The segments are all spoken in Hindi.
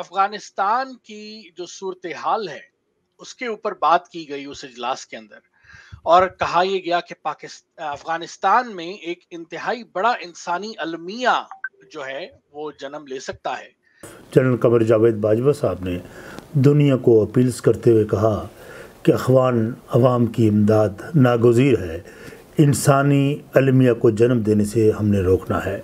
अफगानिस्तान की जो सूरत हाल है उसके ऊपर बात की गई उस इजलास के अंदर और कहा यह गया कि पाकिस्तान अफगानिस्तान में एक इंतहाई बड़ा इंसानी अलमिया जो है वो जन्म ले सकता है जनरल कमर जावेद बाजवा साहब ने दुनिया को अपील्स करते हुए कहा कि अफवान अवाम की इमदाद नागजीर है इंसानी अलमिया को जन्म देने से हमने रोकना है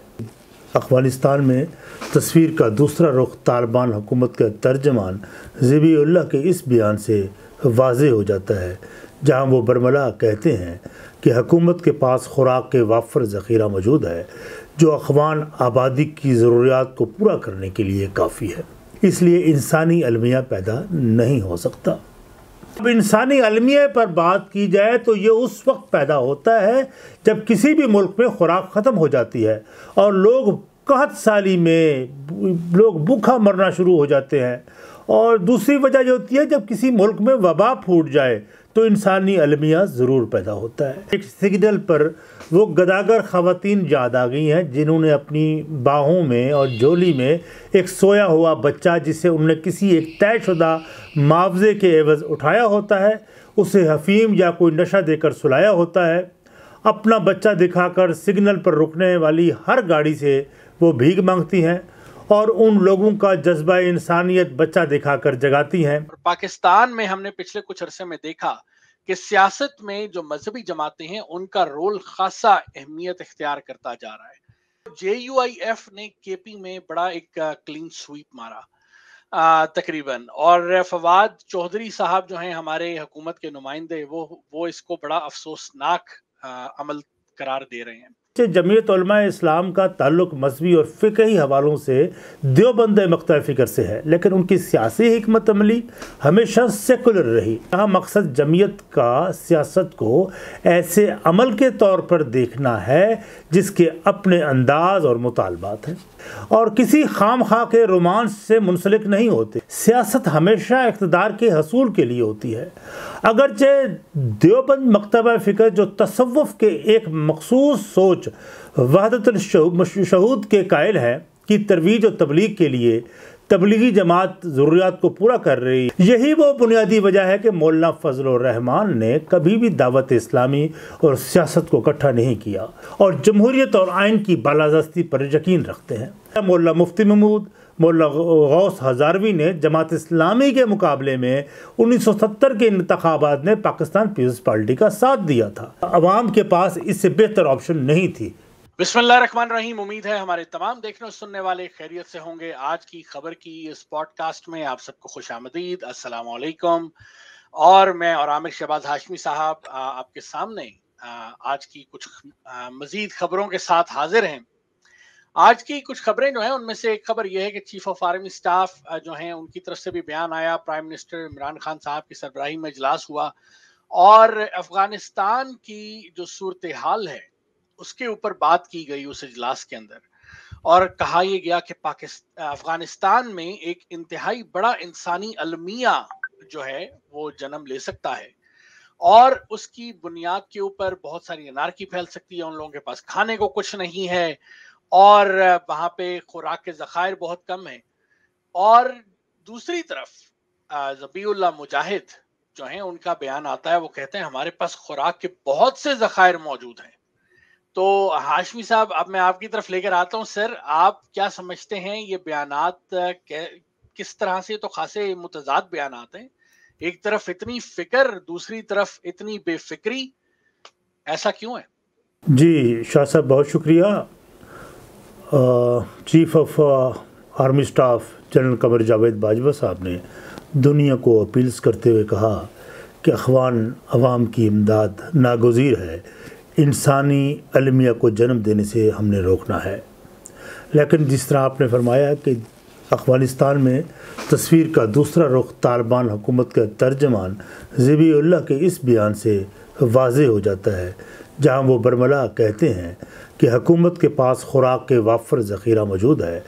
अफगानिस्तान में तस्वीर का दूसरा रुख तालिबान हुकूमत के तर्जमान जबील्ला के इस बयान से वाज हो जाता है जहां वो बरमला कहते हैं कि हकूमत के पास खुराक के वाफर ज़ख़ीरा मौजूद है जो अखवान आबादी की ज़रूरियात को पूरा करने के लिए काफ़ी है इसलिए इंसानी अलमिया पैदा नहीं हो सकता अब इंसानी अलमिया पर बात की जाए तो ये उस वक्त पैदा होता है जब किसी भी मुल्क में खुराक ख़त्म हो जाती है और लोग कहत साली में लोग भूखा मरना शुरू हो जाते हैं और दूसरी वजह जो होती है जब किसी मुल्क में वबा फूट जाए तो इंसानी अलमिया ज़रूर पैदा होता है एक सिग्नल पर वो गदागर ख़वान याद आ गई हैं जिन्होंने अपनी बाहों में और झोली में एक सोया हुआ बच्चा जिसे उनने किसी एक तयशुदा मुआवजे के एवज़ उठाया होता है उसे हफीम या कोई नशा देकर सुलाया होता है अपना बच्चा दिखाकर सिग्नल पर रुकने वाली हर गाड़ी से वो भीख मांगती हैं और उन लोगों का जज्बा इंसानियत बच्चा दिखाकर जगाती है पाकिस्तान में हमने पिछले कुछ अरसे में देखा कि सियासत में जो मजहबी जमाते हैं उनका रोल खासा अहमियत इख्तियार करता जा रहा है जे यू आई एफ ने के पी में बड़ा एक क्लीन स्वीप मारा तकरीबन और फवाद चौधरी साहब जो हैं हमारे हुकूमत के नुमाइंदे वो वो इसको बड़ा अफसोसनाक अमल करार दे रहे हैं से जमीयत इस्लाम का ताल्लुक मजहबी और फ़िकही हवालों से देवबंद मकत फ़िक्र से है लेकिन उनकी सियासी हमत अमली हमेशा सेकुलर रही यहाँ मकसद जमीयत का सियासत को ऐसे अमल के तौर पर देखना है जिसके अपने अंदाज और मुतालबात हैं और किसी खाम खा के रोमांस से मुंसलिक नहीं होते सियासत हमेशा इकतदार के हसूल के लिए होती है अगरचे देवबंद मकतब फ़िक्र जो तसवुफ़ के एक मखसूस सोच सोच वहदतशहूद के कायल है कि तरवीज और तबलीग के लिए तबलीगी जमात ज़रूरियात को पूरा कर रही यही वो बुनियादी वजह है कि मौलाना फजल रहमान ने कभी भी दावत इस्लामी और सियासत को इकट्ठा नहीं किया और जमहूरियत और आयन की बालादस्ती पर यकीन रखते हैं मौला मुफ्ती महमूद मौस हजारवी ने जमात इस्लामी के मुकाबले में 1970 के इंतबात में पाकिस्तान पीपल्स पार्टी का साथ दिया था अवाम के पास इससे बेहतर ऑप्शन नहीं थी रन रहीम उम्मीद है हमारे तमाम देखने और सुनने वाले खैरियत से होंगे आज की खबर की इस पॉडकास्ट में आप सबको खुश आमदीद असलकम और मैं और आमिर शहबाज हाशमी साहब आपके सामने आज की कुछ मजीद खबरों के साथ हाजिर हैं आज की कुछ खबरें जो है उनमें से एक खबर यह है कि चीफ ऑफ आर्मी स्टाफ जो है उनकी तरफ से भी बयान आया प्राइम मिनिस्टर इमरान खान साहब की सरबराही में इजलास हुआ और अफगानिस्तान की जो सूरत हाल है उसके ऊपर बात की गई उस इजलास के अंदर और कहा यह गया कि पाकिस्तान अफगानिस्तान में एक इंतहाई बड़ा इंसानी अलमिया जो है वो जन्म ले सकता है और उसकी बुनियाद के ऊपर बहुत सारी अनारकी फैल सकती है उन लोगों के पास खाने को कुछ नहीं है और वहां पे खुराक के ज़खायर बहुत कम है और दूसरी तरफ जबीउल्ला मुजाहिद जो है उनका बयान आता है वो कहते हैं हमारे पास खुराक के बहुत से ज़खायर मौजूद हैं तो हाशमी साहब अब मैं आपकी तरफ लेकर आता हूँ सर आप क्या समझते हैं ये बयान किस तरह से तो खासे मुतजाद बयान हैं एक तरफ इतनी फिक्र दूसरी तरफ इतनी बेफिक्री ऐसा क्यों है जी शाह साहब बहुत शुक्रिया chief of army staff general Qamar Javed Bajwa साहब ने दुनिया को अपील्स करते हुए कहा कि अखवान अवाम की इमदाद नागजीर है इंसानी अलमिया को जन्म देने से हमने रोकना है लेकिन जिस तरह आपने फरमाया कि अफगानिस्तान में तस्वीर का दूसरा रुख तालिबान हुकूमत का तर्जमान जबील्ला के इस बयान से वाज हो जाता है जहाँ वो बरमला कहते हैं कि हकूमत के पास खुराक के वाफर ज़ख़ीरा मौजूद है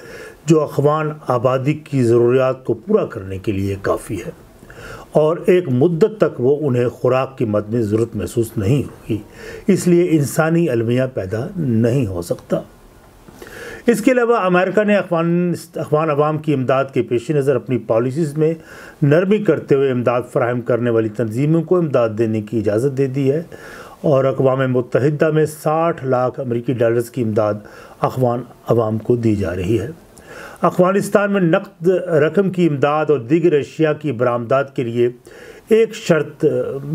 जो अखवान आबादी की ज़रूरियात को पूरा करने के लिए काफ़ी है और एक मुद्दत तक वो उन्हें खुराक की मद में ज़रूरत महसूस नहीं होगी इसलिए इंसानी अलमिया पैदा नहीं हो सकता इसके अलावा अमेरिका ने अफवान अफवान अवाम की इमदाद के पेश नज़र अपनी पॉलिसीज़ में नरमी करते हुए इमदाद फराहम करने वाली तनजीमों को इमदाद देने की इजाज़त दे दी है और अकवा मुतहदा में साठ लाख अमरीकी डॉलर्स की इमदाद अफवान अवाम को दी जा रही है अफगानिस्तान में नकद रकम की इमदाद और दीगर अशिया की बरामदाद के लिए एक शर्त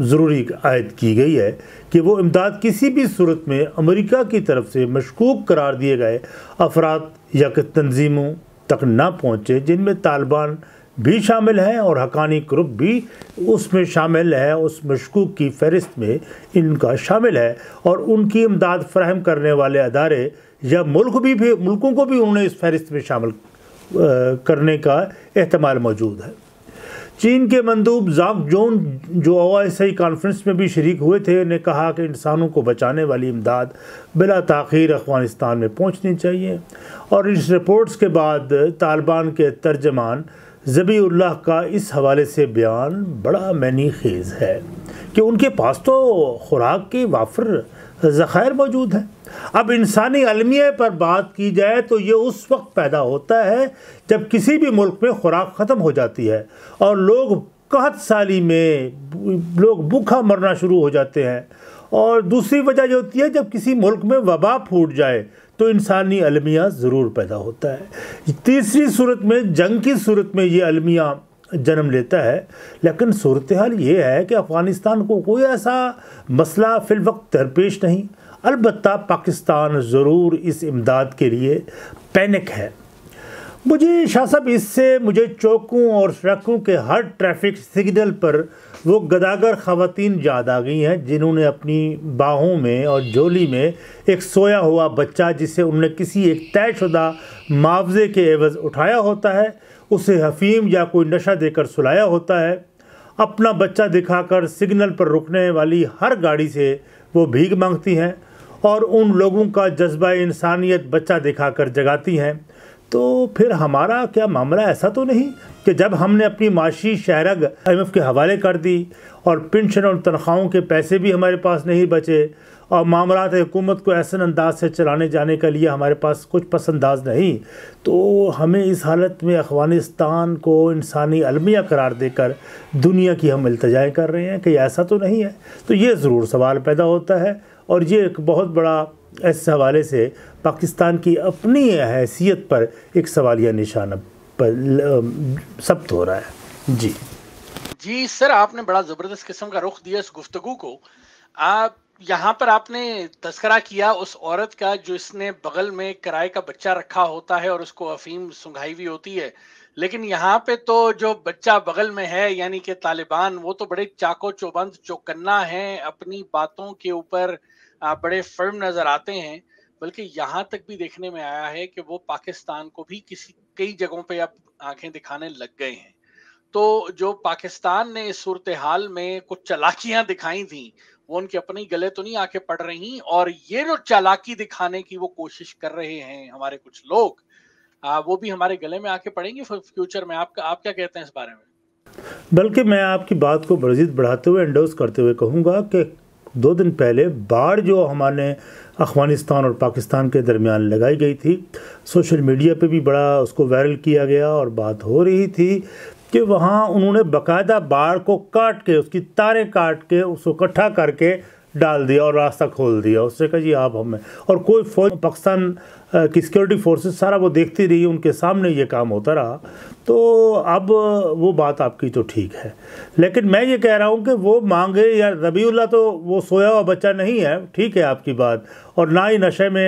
ज़रूरी आयद की गई है कि वो इमदाद किसी भी सूरत में अमेरिका की तरफ से मशकूक करार दिए गए अफराद या कि तनजीमों तक ना पहुँचे जिनमें तालिबान भी शामिल हैं और हकानी ग्रुप भी उसमें शामिल है उस मशकूक की फहरिस्त में इनका शामिल है और उनकी इमदाद फ्राहम करने वाले अदारे या मुल्क भी, भी मुल्कों को भी उन्होंने इस फहरिस्त में शामिल करने का अहतमाल मौजूद है चीन के मंदूब जाक जोन जो ओएसआई कॉन्फ्रेंस में भी शरीक हुए थे ने कहा कि इंसानों को बचाने वाली इमदाद बिला तखिर अफगानिस्तान में पहुंचनी चाहिए और इस रिपोर्ट्स के बाद तालिबान के तर्जमान जबीउल्लाह का इस हवाले से बयान बड़ा मैनी खेज है कि उनके पास तो खुराक की वाफर ज़ख़ैर मौजूद हैं अब इंसानी अलमिया पर बात की जाए तो ये उस वक्त पैदा होता है जब किसी भी मुल्क में खुराक ख़त्म हो जाती है और लोग कहत साली में लोग भूखा मरना शुरू हो जाते हैं और दूसरी वजह ये होती है जब किसी मुल्क में वबा फूट जाए तो इंसानी अलमिया ज़रूर पैदा होता है तीसरी सूरत में जंग की सूरत में ये अलमिया जन्म लेता है लेकिन सूरत हाल ये है कि अफ़गानिस्तान को कोई ऐसा मसला फिल वक्त दरपेश नहीं अलबत् पाकिस्तान ज़रूर इस इमदाद के लिए पैनिक है मुझे शाह साहब इससे मुझे चौकों और सड़कों के हर ट्रैफिक सिग्नल पर वो गदागर ख़वान याद आ गई हैं जिन्होंने अपनी बाहों में और झोली में एक सोया हुआ बच्चा जिसे उनने किसी एक तयशुदा मुआवजे के एवज़ उठाया होता है उसे हफीम या कोई नशा देकर सुलाया होता है अपना बच्चा दिखाकर सिग्नल पर रुकने वाली हर गाड़ी से वो भीख मांगती हैं और उन लोगों का जज्बा इंसानियत बच्चा दिखाकर जगाती हैं तो फिर हमारा क्या मामला ऐसा तो नहीं कि जब हमने अपनी माशी शहरग एम के हवाले कर दी और पेंशन और तनख्वाहों के पैसे भी हमारे पास नहीं बचे और मामला हुकूमत को ऐसे अंदाज से चलाने जाने के लिए हमारे पास कुछ पसंदाज नहीं तो हमें इस हालत में अफगानिस्तान को इंसानी अलमिया करार देकर दुनिया की हम अल्तजाएँ कर रहे हैं कि ऐसा तो नहीं है तो ये ज़रूर सवाल पैदा होता है और ये एक बहुत बड़ा इस हवाले से पाकिस्तान की अपनी हैसियत पर एक सवालिया निशाना सब्त हो रहा है जी जी सर आपने बड़ा ज़बरदस्त किस्म का रुख दिया इस गुफ्तु को आप यहाँ पर आपने तस्करा किया उस औरत का जो इसने बगल में किराए का बच्चा रखा होता है और उसको अफीम सुंघाई हुई होती है लेकिन यहाँ पे तो जो बच्चा बगल में है यानी कि तालिबान वो तो बड़े चाको चौबंद चौकन्ना है अपनी बातों के ऊपर बड़े फर्म नजर आते हैं बल्कि यहाँ तक भी देखने में आया है कि वो पाकिस्तान को भी किसी कई जगहों पे अब आंखें दिखाने लग गए हैं तो जो पाकिस्तान ने इस सूरत हाल में कुछ चलाकियां दिखाई थी वो उनके अपने गले तो नहीं आके पड़ रही और ये जो चालाकी दिखाने की वो कोशिश कर रहे हैं हमारे कुछ लोग आ, वो भी हमारे गले में आके पड़ेंगे फ्यूचर में आपका आप क्या कहते हैं इस बारे में बल्कि मैं आपकी बात को मजीद बढ़ाते हुए एंडोज करते हुए कहूँगा कि दो दिन पहले बाढ़ जो हमारे अफगानिस्तान और पाकिस्तान के दरमियान लगाई गई थी सोशल मीडिया पे भी बड़ा उसको वायरल किया गया और बात हो रही थी कि वहाँ उन्होंने बकायदा बाढ़ को काट के उसकी तारें काट के उसको इकट्ठा करके डाल दिया और रास्ता खोल दिया उससे कहा जी आप हमें और कोई फौज पाकिस्तान की सिक्योरिटी फोर्सेस सारा वो देखती रही उनके सामने ये काम होता रहा तो अब वो बात आपकी तो ठीक है लेकिन मैं ये कह रहा हूँ कि वो मांगे या रबीउल्ला तो वो सोया हुआ बच्चा नहीं है ठीक है आपकी बात और ना ही नशे में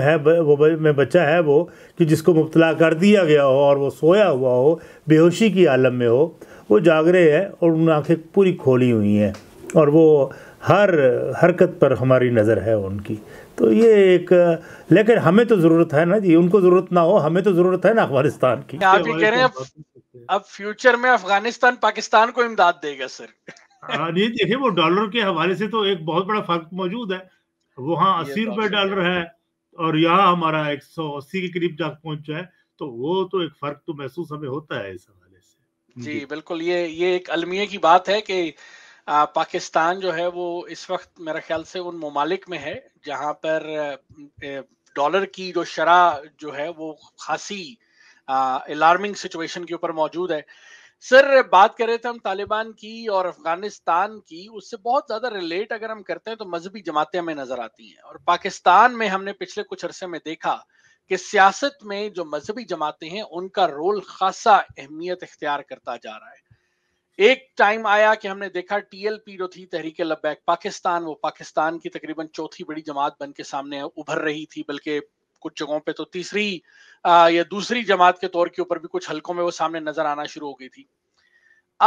है वो में बच्चा है वो कि जिसको मुबतला कर दिया गया हो और वो सोया हुआ हो बेहोशी की आलम में हो वो जागरे है और उन आँखें पूरी खोली हुई हैं और वो हर हरकत पर हमारी नज़र है उनकी तो ये एक लेकिन हमें तो ज़रूरत है ना जी उनको ज़रूरत ना हो हमें तो ज़रूरत है ना अफगानिस्तान की आप ये कह रहे हैं अब फ्यूचर में अफगानिस्तान पाकिस्तान को इमदाद देगा सर हाँ नहीं देखिए वो डॉलर के हवाले से तो एक बहुत बड़ा फर्क मौजूद है वहाँ अस्सी तो रुपये डॉलर है और यहाँ हमारा एक सौ अस्सी के करीब जाकर पहुंचा है तो वो तो एक फर्क तो महसूस हमें होता है इस हवाले से जी बिल्कुल ये ये एक अलमिया की बात है कि पाकिस्तान जो है वो इस वक्त मेरा ख्याल से उन ममालिक में है जहाँ पर डॉलर की जो शरा जो है वो खासी अलार्मिंग सिचुएशन के ऊपर मौजूद है सर बात कर रहे थे हम तालिबान की और अफगानिस्तान की उससे बहुत ज़्यादा रिलेट अगर हम करते हैं तो मजहबी जमातें हमें नज़र आती हैं और पाकिस्तान में हमने पिछले कुछ अरसे में देखा कि सियासत में जो मजहबी जमातें हैं उनका रोल खासा अहमियत इख्तियार करता जा रहा है एक टाइम आया कि हमने देखा टीएलपी जो थी तहरीक लबैक पाकिस्तान वो पाकिस्तान की तकरीबन चौथी बड़ी जमात बन के सामने उभर रही थी बल्कि कुछ जगहों पे तो तीसरी आ, या दूसरी जमात के तौर के ऊपर भी कुछ हलकों में वो सामने नजर आना शुरू हो गई थी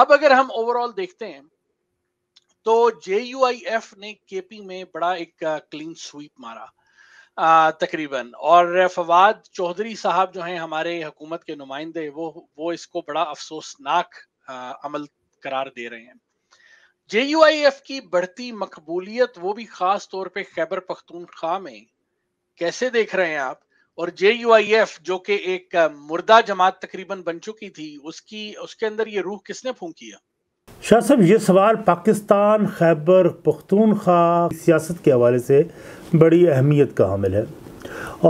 अब अगर हम ओवरऑल देखते हैं तो जे ने केपी में बड़ा एक क्लीन स्वीप मारा तकरीबन और फवाद चौधरी साहब जो हैं हमारे हुकूमत के नुमाइंदे वो वो इसको बड़ा अफसोसनाक अमल करार दे रहे हैं जे यू आई एफ की बढ़ती मकबूलियत वो भी खास तौर पे खैबर पख्तूनख्वा में कैसे देख रहे हैं आप और जे यू आई एफ जो कि एक मुर्दा जमात तकरीबन बन चुकी थी उसकी उसके अंदर ये रूह किसने फूंकिया शाह साहब ये सवाल पाकिस्तान खैबर पख्तूनख्वा सियासत के हवाले से बड़ी अहमियत का हामिल है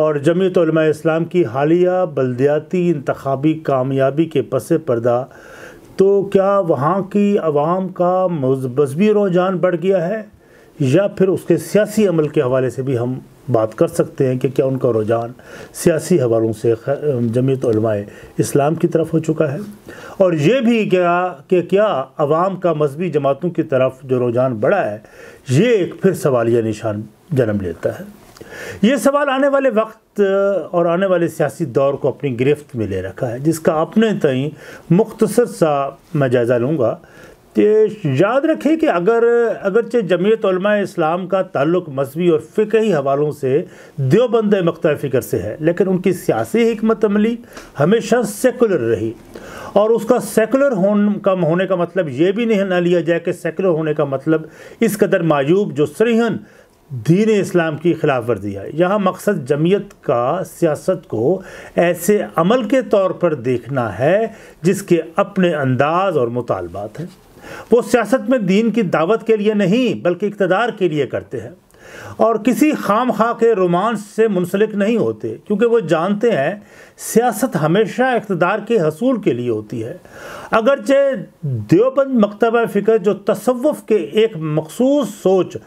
और जमीत इस्लाम की हालिया बलदियाती इंतबी कामयाबी के पस पर्दा तो क्या वहाँ की आवाम का मजहबी रुझान बढ़ गया है या फिर उसके सियासी अमल के हवाले से भी हम बात कर सकते हैं कि क्या उनका रुझान सियासी हवालों से जमीयत इस्लाम की तरफ हो चुका है और ये भी क्या कि क्या आवाम का मजहबी जमातों की तरफ जो रुझान बढ़ा है ये एक फिर सवालिया निशान जन्म लेता है ये सवाल आने वाले वक्त वक्त और आने वाले सियासी दौर को अपनी गिरफ्त में ले रखा है जिसका अपने तई मुख्तसर सा मैं जायज़ा लूँगा कि तो याद रखें कि अगर अगरचे जमीयत इस्लाम का ताल्लुक मजहबी और फ़िकही हवालों से देवबंद मकता फ़िक्र से है लेकिन उनकी सियासी हमत अमली हमेशा सेकुलर रही और उसका सेकुलर होन कम होने का मतलब ये भी नहीं ना लिया जाए कि सेकुलर होने का मतलब इस कदर मायूब जो सरहन दीन इस्लाम की खिलाफ वर्जी है यहाँ मकसद जमीयत का सियासत को ऐसे अमल के तौर पर देखना है जिसके अपने अंदाज और मुतालबात हैं वो सियासत में दीन की दावत के लिए नहीं बल्कि इकतदार के लिए करते हैं और किसी खाम खा के रोमांस से मुंसलिक नहीं होते क्योंकि वो जानते हैं सियासत हमेशा इकतदार के हसूल के लिए होती है अगरचे देवबंद मकतब फ़िक्र जो तसवुफ़ के एक मखसूस सोच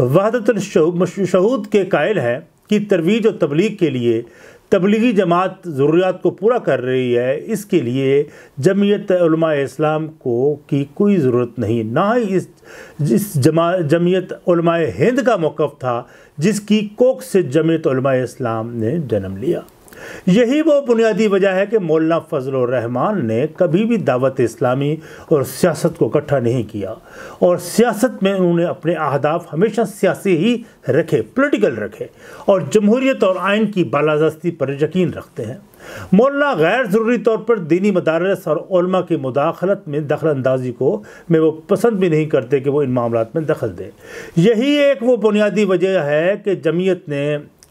शहूद के कायल है कि तरवीज और तबलीग के लिए तबलीगी जमात ज़रूरियात को पूरा कर रही है इसके लिए जमीयत इस्लाम को की कोई ज़रूरत नहीं ना ही इस जिस जमा जमीयत हिंद का मौक़ था जिसकी कोख से जमीयत इस्लाम ने जन्म लिया यही वो बुनियादी वजह है कि मौलाना रहमान ने कभी भी दावत इस्लामी और सियासत को इकट्ठा नहीं किया और सियासत में उन्होंने अपने अहदाफ हमेशा सियासी ही रखे पोलिटिकल रखे और जमहूरीत और आइन की बालादस्ती पर यकीन रखते हैं मौलाना गैर ज़रूरी तौर पर दीनी मदारस और की मुदाखलत में दखल अंदाजी को में वो पसंद भी नहीं करते कि वो इन मामला में दखल दें यही एक वो बुनियादी वजह है कि जमीयत ने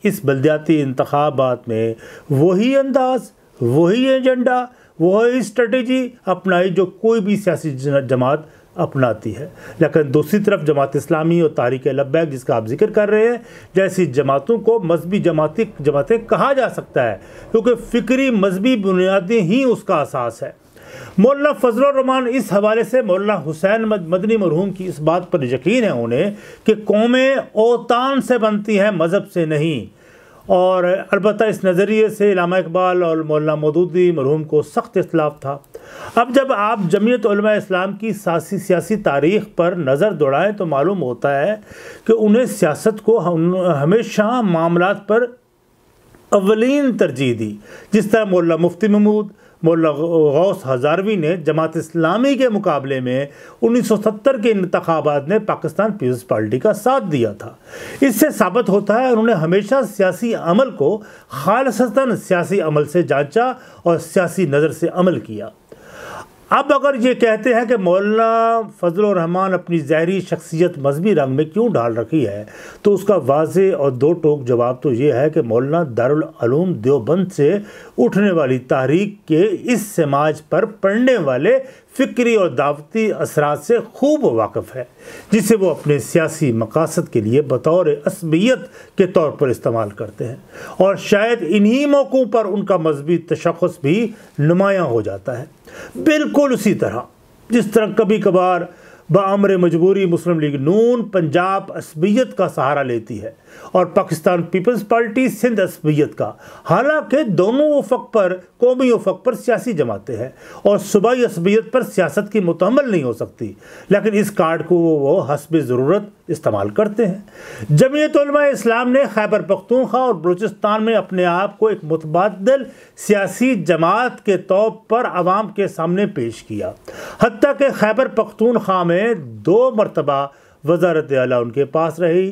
इस बलदियाती इंतबात में वही अंदाज वही एजेंडा वही स्ट्रेटजी अपनाई जो कोई भी सियासी जमात अपनाती है लेकिन दूसरी तरफ जमात इस्लामी और तारीख लब्बैक जिसका आप जिक्र कर रहे हैं जैसी जमातों को मजहबी जमाती जमातें कहा जा सकता है क्योंकि फ़िक्री मजहबी बुनियादी ही उसका असास है मौलाना फजलरहमान इस हवाले से मौलाना हुसैन मदनी मरहूम की इस बात पर यकीन है उन्हें कि कौमें ओतान से बनती हैं मज़हब से नहीं और अलबत् इस नज़रिए से इलामा इकबाल और मौलाना मदूदी मरहूम को सख्त इख्तलाफ था अब जब आप जमीयत इस्लाम की सासी सियासी तारीख पर नज़र दौड़ाएँ तो मालूम होता है कि उन्हें सियासत को हम हमेशा मामला पर अवलिन तरजीह दी जिस तरह मौला मुफ्ती महमूद मौस हजारवी ने जमात इस्लामी के मुकाबले में 1970 के इंतबात में पाकिस्तान पीपल्स पार्टी का साथ दिया था इससे साबित होता है उन्होंने हमेशा सियासी अमल को खालसता सियासी अमल से जांचा और सियासी नज़र से अमल किया अब अगर ये कहते हैं कि मौलाना रहमान अपनी जहरी शख्सियत मजहबी रंग में क्यों ढाल रखी है तो उसका वाज और दो टोक जवाब तो ये है कि मौलाना दारूम देवबंद से उठने वाली तहरीक के इस समाज पर पढ़ने वाले फ़िक्री और दावती असरात से खूब वाकफ़ है जिसे वो अपने सियासी मकासद के लिए बतौर असबियत के तौर पर इस्तेमाल करते हैं और शायद इन्हीं मौक़ों पर उनका मजहबी तशखस भी नुमायाँ हो जाता है बिल्कुल उसी तरह जिस तरह कभी कभार बमर मजबूरी मुस्लिम लीग नून पंजाब असबियत का सहारा लेती है और पाकिस्तान पीपल्स पार्टी सिंध असबियत का हालांकि दोनों वफक पर कौमी वफक पर सियासी जमाते हैं और सूबाई असबियत पर सियासत की मुतमल नहीं हो सकती लेकिन इस कार्ड को वो, वो हसब ज़रूरत इस्तेमाल करते हैं जमीयत इस्लाम ने खैबर पख्तूखा और बलूचिस्तान में अपने आप को एक मुतबाद सियासी जमात के तौर पर आवाम के सामने पेश किया हती कि खैबर पख्तूनख्वा में में दो मरतबा वजारत अला उनके पास रही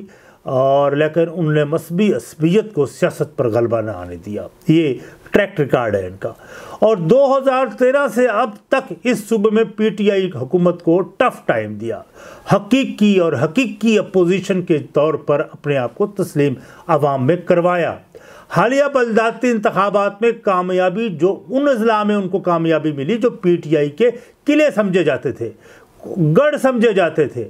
और लेकिन उनने मसबी असबियत को सियासत पर गलबा न आने दिया ये ट्रैक रिकॉर्ड है इनका और 2013 से अब तक इस सूबे में पीटीआई हुकूमत को टफ टाइम दिया हकीकी और हकीकी अपोजिशन के तौर पर अपने आप को तस्लीम आवाम में करवाया हालिया बलदाती इंतबात में कामयाबी जो उन अजला में उनको कामयाबी मिली जो पीटीआई के किले समझे जाते थे गढ़ समझे जाते थे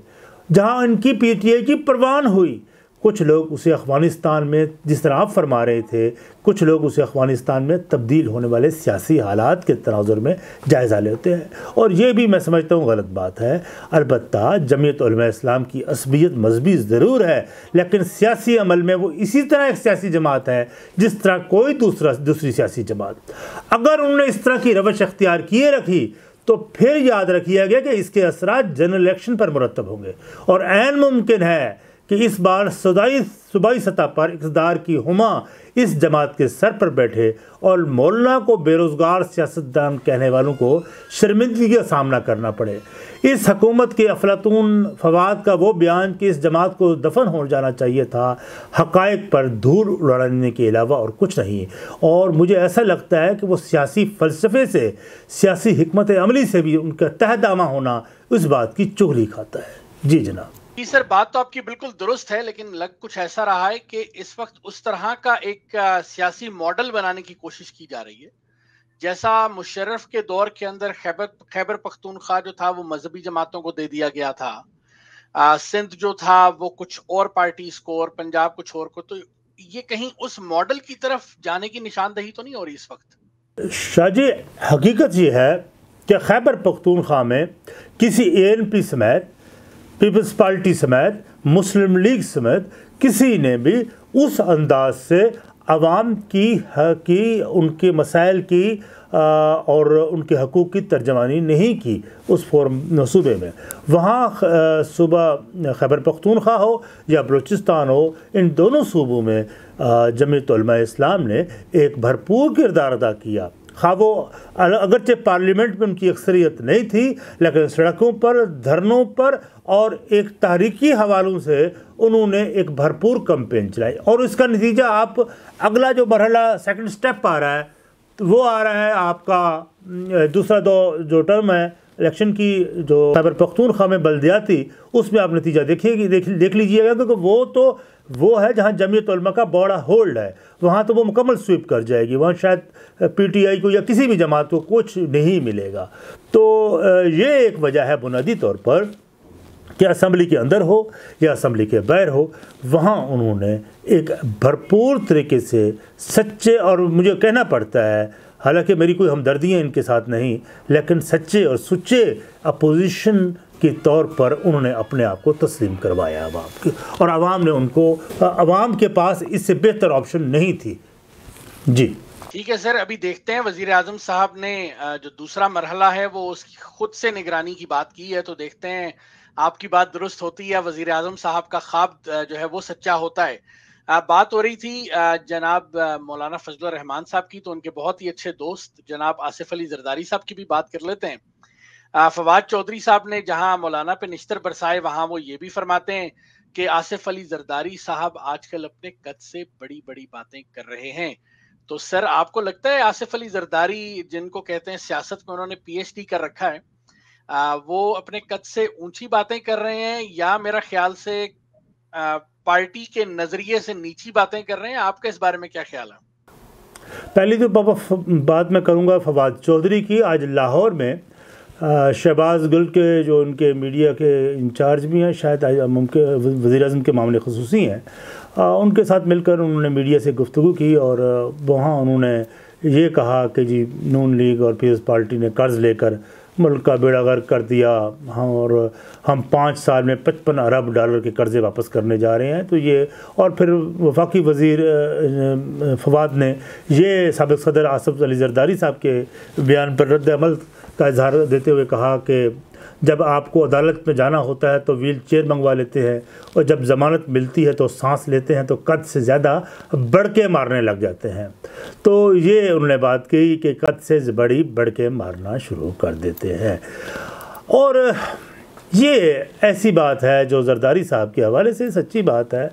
जहां इनकी पीटीए की परवान हुई कुछ लोग उसे अफगानिस्तान में जिस तरह आप फरमा रहे थे कुछ लोग उसे अफगानिस्तान में तब्दील होने वाले सियासी हालात के तनाजर में जायज़ा लेते हैं और ये भी मैं समझता हूँ गलत बात है अलबत् जमीयत इस्लाम की असबियत मजबी ज़रूर है लेकिन सियासी अमल में वो इसी तरह एक सियासी जमात है जिस तरह कोई दूसरा दूसरी सियासी जमात अगर उन्होंने इस तरह की रवश अख्तियार किए रखी तो फिर याद रखिएगा कि इसके असरा जनरल इलेक्शन पर मुरतब होंगे और मुमकिन है कि इस बार सदाई सूबाई सतह पर इकदार की हुमा इस जमात के सर पर बैठे और मौलाना को बेरोज़गार सियासतदान कहने वालों को शर्मिंदगी का सामना करना पड़े इस हकूमत के अफलातून फवाद का वो बयान कि इस जमात को दफन हो जाना चाहिए था हकायक पर धूल उड़ाने के अलावा और कुछ नहीं और मुझे ऐसा लगता है कि वो सियासी फ़लसफ़े से सियासी हमत अमली से भी उनका तहदामा होना इस बात की चुगली खाता है जी जनाब जी सर बात तो आपकी बिल्कुल दुरुस्त है लेकिन लग कुछ ऐसा रहा है कि इस वक्त उस तरह का एक सियासी मॉडल बनाने की कोशिश की जा रही है जैसा मुशर्रफ के दौर के अंदर खैबर खैबर पख्तूनख्वा जो था वो मजहबी जमातों को दे दिया गया था आ, सिंध जो था वो कुछ और पार्टीज को और पंजाब कुछ और को तो ये कहीं उस मॉडल की तरफ जाने की निशानदही तो नहीं हो रही इस वक्त शाहजी हकीकत ये है कि खैबर पख्तूनख्वा में किसी ए एन पी समेत पीपल्स पार्टी समेत मुस्लिम लीग समेत किसी ने भी उस अंदाज से आवाम की की उनके मसाइल की आ, और उनके हकूक़ की तर्जमानी नहीं की उस फोरम सूबे में वहाँ सुबह खैबर पख्तूनख्वा हो या बलूचिस्तान हो इन दोनों सूबों में जमीतलमा इस्लाम ने एक भरपूर किरदार अदा किया खा हाँ, वो अगरचे पार्लियामेंट में उनकी अक्सरियत नहीं थी लेकिन सड़कों पर धरनों पर और एक तहरीकी हवालों से उन्होंने एक भरपूर कंपेन चलाई और इसका नतीजा आप अगला जो मरहला सेकंड स्टेप आ रहा है तो वो आ रहा है आपका दूसरा दो जो टर्म है इलेक्शन की जो खैबर पख्तूनख्वा में बल्दियाती उसमें आप नतीजा देखिए देख देख लीजिएगा क्योंकि वो तो वो है जहाँ जमीयत का बड़ा होल्ड है वहाँ तो वो मुकम्मल स्वीप कर जाएगी वहाँ शायद पीटीआई को या किसी भी जमात को कुछ नहीं मिलेगा तो ये एक वजह है बुनियादी तौर पर कि असम्बली के अंदर हो या असम्बली के बैर हो वहाँ उन्होंने एक भरपूर तरीके से सच्चे और मुझे कहना पड़ता है हालांकि मेरी कोई हमदर्दियाँ इनके साथ नहीं लेकिन सच्चे और सुच्चे अपोजिशन के तौर पर उन्होंने अपने आप को तस्लीम करवाया अवाम और आवाम ने उनको आवाम के पास इससे बेहतर ऑप्शन नहीं थी जी ठीक है सर अभी देखते हैं वजीर आजम साहब ने जो दूसरा मरहला है वो उसकी खुद से निगरानी की बात की है तो देखते हैं आपकी बात दुरुस्त होती है वजीर आजम साहब का ख्वाब जो है वो सच्चा होता है बात हो रही थी जनाब मौलाना फजल रहमान साहब की तो उनके बहुत ही अच्छे दोस्त जनाब आसिफ अली जरदारी साहब की भी बात कर लेते हैं फवाद चौधरी साहब ने जहां मौलाना पे निश्तर बरसाए वहां वो ये भी फरमाते हैं कि आसिफ अली जरदारी साहब आजकल अपने कद से बड़ी बड़ी बातें कर रहे हैं तो सर आपको लगता है आसिफ अली जरदारी जिनको कहते हैं सियासत में उन्होंने पीएचडी कर रखा है आ, वो अपने कद से ऊंची बातें कर रहे हैं या मेरा ख्याल से आ, पार्टी के नजरिए से नीची बातें कर रहे हैं आपका इस बारे में क्या ख्याल है पहली तो बाबा बात मैं करूंगा फवाद चौधरी की आज लाहौर में शहबाज गुल के जो उनके मीडिया के इंचार्ज भी हैं शायद मुमकिन वज़ी अजम के मामले खसूसी हैं उनके साथ मिलकर उन्होंने मीडिया से गुफ्तु की और वहाँ उन्होंने ये कहा कि जी नून लीग और पीएस पार्टी ने कर्ज़ लेकर मुल्क का बेड़ा गर्क कर दिया हम हाँ, और हम पाँच साल में पचपन अरब डॉलर के कर्ज़े वापस करने जा रहे हैं तो ये और फिर वफाकी वजीर फवाद ने ये सबक सदर आसफ़ अली जरदारी साहब के बयान पर रद्द अमल का इजहार देते हुए कहा कि जब आपको अदालत में जाना होता है तो व्हील चेयर मंगवा लेते हैं और जब ज़मानत मिलती है तो सांस लेते हैं तो कद से ज़्यादा बढ़ के मारने लग जाते हैं तो ये उन्होंने बात की कि कद से बड़ी बढ़ के मारना शुरू कर देते हैं और ये ऐसी बात है जो जरदारी साहब के हवाले से सच्ची बात है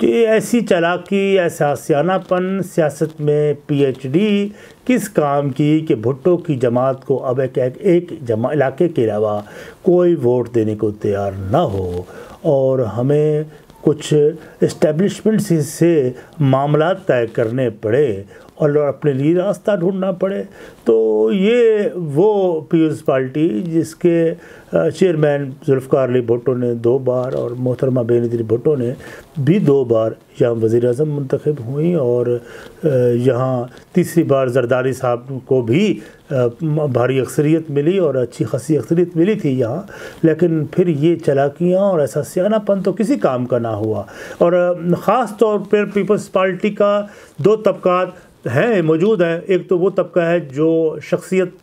कि ऐसी चलाकी ऐसा सियानापन सियासत में पीएचडी किस काम की कि भुट्टो की जमात को अब एक एक, एक जमा इलाके के अलावा कोई वोट देने को तैयार ना हो और हमें कुछ इस्टेब्लिशमेंट से मामला तय करने पड़े और अपने लिए रास्ता ढूंढना पड़े तो ये वो पीपल्स पार्टी जिसके चेयरमैन जुल्फ़ार अली भुट्टो ने दो बार और मोहतरमा बेनदरी भुट्टो ने भी दो बार यहाँ वज़ी अजम मंतखब हुई और यहाँ तीसरी बार जरदारी साहब को भी भारी अक्सरियत मिली और अच्छी खासी अक्सरीत मिली थी यहाँ लेकिन फिर ये चलाकियाँ और ऐसा सियानापन तो किसी काम का ना हुआ और ख़ास तौर पर पीपल्स पार्टी का दो तबकात हैं मौजूद हैं एक तो वो तबका है जो शख्सियत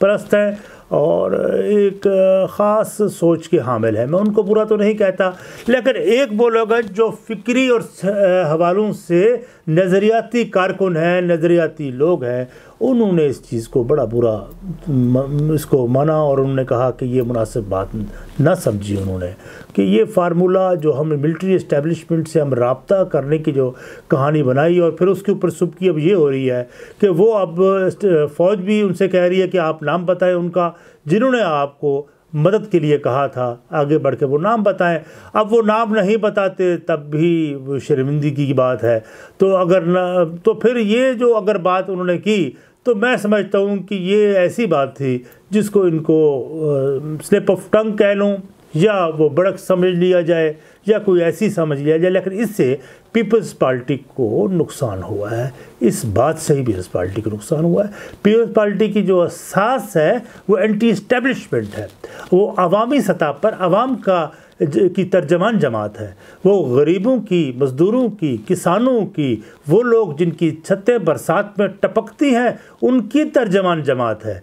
परस्त है और एक ख़ास सोच के हामिल है मैं उनको बुरा तो नहीं कहता लेकिन एक वो लोग हैं जो फ़िक्री और हवालों से नज़रियाती कारकुन हैं नज़रियाती लोग हैं उन्होंने इस चीज़ को बड़ा बुरा इसको माना और उन्होंने कहा कि ये मुनासिब बात ना समझी उन्होंने कि ये फार्मूला जो हम मिलिट्री इस्टेबलिशमेंट से हम रबता करने की जो कहानी बनाई और फिर उसके ऊपर सुबकी अब ये हो रही है कि वो अब फ़ौज भी उनसे कह रही है कि आप नाम बताएं उनका जिन्होंने आपको मदद के लिए कहा था आगे बढ़ के वो नाम बताएं अब वो नाम नहीं बताते तब भी शर्मिंदगी की बात है तो अगर ना तो फिर ये जो अगर बात उन्होंने की तो मैं समझता हूँ कि ये ऐसी बात थी जिसको इनको स्लिप ऑफ टंग कह लूँ या वो बड़क समझ लिया जाए या कोई ऐसी समझ लिया जाए लेकिन इससे पीपल्स पार्टी को नुकसान हुआ है इस बात से ही पीपल्स पार्टी को नुकसान हुआ है पीपल्स पार्टी की जो सास है वो एंटी इस्टेब्लिशमेंट है वो अवामी सतह पर आवाम का की तर्जमान जमात है वो गरीबों की मज़दूरों की किसानों की वो लोग जिनकी छतें बरसात में टपकती हैं उनकी तर्जमान जमात है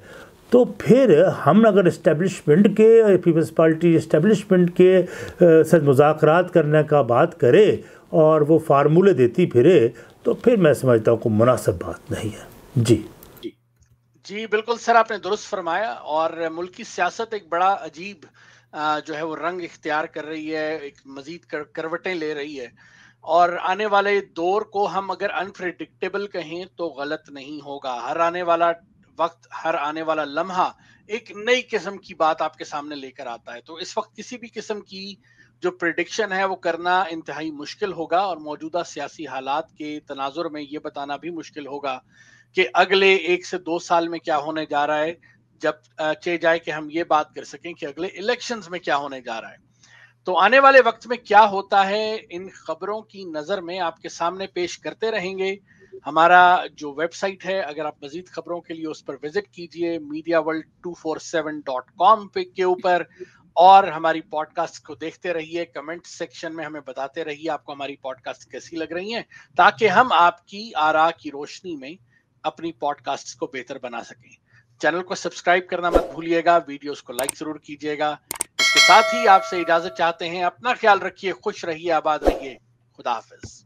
तो फिर हम अगर इस्टेबलिशमेंट के पीपल्स पार्टी इस्टेबलिशमेंट के सद मुजाकर करने का बात करे और वो फार्मूले देती फिरे तो फिर मैं समझता हूँ मुनासिब बात नहीं है जी जी बिल्कुल सर आपने दुरुस्त फरमाया और मुल्की सियासत एक बड़ा अजीब जो है वो रंग इख्तियार कर रही है एक मजीद कर, करवटें ले रही है और आने वाले दौर को हम अगर अनप्रिडिक्टेबल कहें तो गलत नहीं होगा हर आने वाला वक्त हर आने वाला लम्हा एक नई किस्म की बात आपके सामने लेकर आता है तो इस वक्त किसी भी किस्म की जो प्रडिक्शन है वो करना इंतहाई मुश्किल होगा और मौजूदा सियासी हालात के तनाजुर में ये बताना भी मुश्किल होगा कि अगले एक से दो साल में क्या होने जा रहा है जब चे जाए कि हम ये बात कर सकें कि अगले इलेक्शन में क्या होने जा रहा है तो आने वाले वक्त में क्या होता है इन खबरों की नज़र में आपके सामने पेश करते रहेंगे हमारा जो वेबसाइट है अगर आप मजीद खबरों के लिए उस पर विजिट कीजिए media world two four seven dot com पे के ऊपर और हमारी पॉडकास्ट को देखते रहिए कमेंट सेक्शन में हमें बताते रहिए आपको हमारी पॉडकास्ट कैसी लग रही है ताकि हम आपकी आरा की रोशनी में अपनी पॉडकास्ट को बेहतर बना सकें चैनल को सब्सक्राइब करना मत भूलिएगा वीडियोस को लाइक जरूर कीजिएगा इसके साथ ही आपसे इजाजत चाहते हैं अपना ख्याल रखिए खुश रहिए आबाद रहिए खुदा हाफिज़